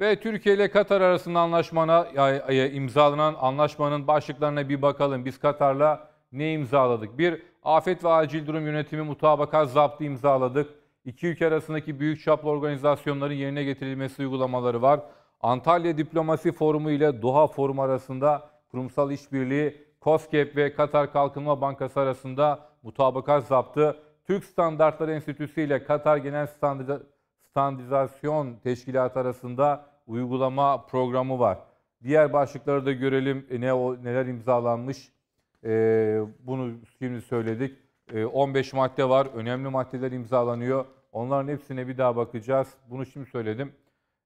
Ve Türkiye ile Katar arasında anlaşmana imzalanan anlaşmanın başlıklarına bir bakalım. Biz Katar'la ne imzaladık? Bir, afet ve acil durum yönetimi mutabakat zaptı imzaladık. İki ülke arasındaki büyük çaplı organizasyonların yerine getirilmesi uygulamaları var. Antalya Diplomasi Forumu ile Doha Forumu arasında kurumsal işbirliği COSGAP ve Katar Kalkınma Bankası arasında mutabakat zaptı. Türk Standartları Enstitüsü ile Katar Genel Standartları standartizasyon teşkilatı arasında uygulama programı var. Diğer başlıkları da görelim. E, ne o neler imzalanmış? E, bunu şimdi söyledik. E, 15 madde var. Önemli maddeler imzalanıyor. Onların hepsine bir daha bakacağız. Bunu şimdi söyledim.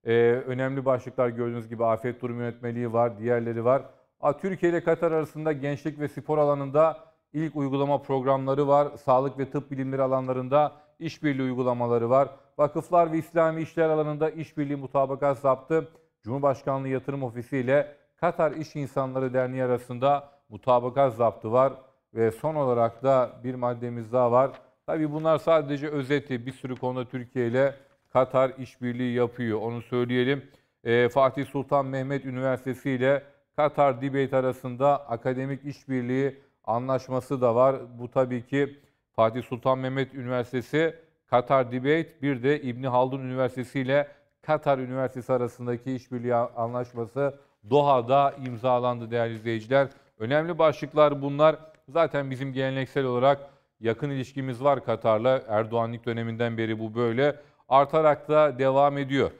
E, önemli başlıklar gördüğünüz gibi afet durum yönetmeliği var, diğerleri var. A, Türkiye ile Katar arasında gençlik ve spor alanında ilk uygulama programları var. Sağlık ve tıp bilimleri alanlarında işbirliği uygulamaları var. Vakıflar ve İslami işler alanında işbirliği mutabakat zaptı Cumhurbaşkanlığı Yatırım Ofisi ile Katar İş İnsanları Derneği arasında mutabakat zaptı var. Ve son olarak da bir maddemiz daha var. Tabii bunlar sadece özeti. Bir sürü konuda Türkiye ile Katar işbirliği yapıyor. Onu söyleyelim. Ee, Fatih Sultan Mehmet Üniversitesi ile Katar Dibeyt arasında akademik işbirliği anlaşması da var. Bu tabii ki Fatih Sultan Mehmet Üniversitesi, Katar Debate, bir de İbni Haldun Üniversitesi ile Katar Üniversitesi arasındaki işbirliği anlaşması Doha'da imzalandı değerli izleyiciler. Önemli başlıklar bunlar. Zaten bizim geleneksel olarak yakın ilişkimiz var Katar'la. Erdoğanlık döneminden beri bu böyle. Artarak da devam ediyor.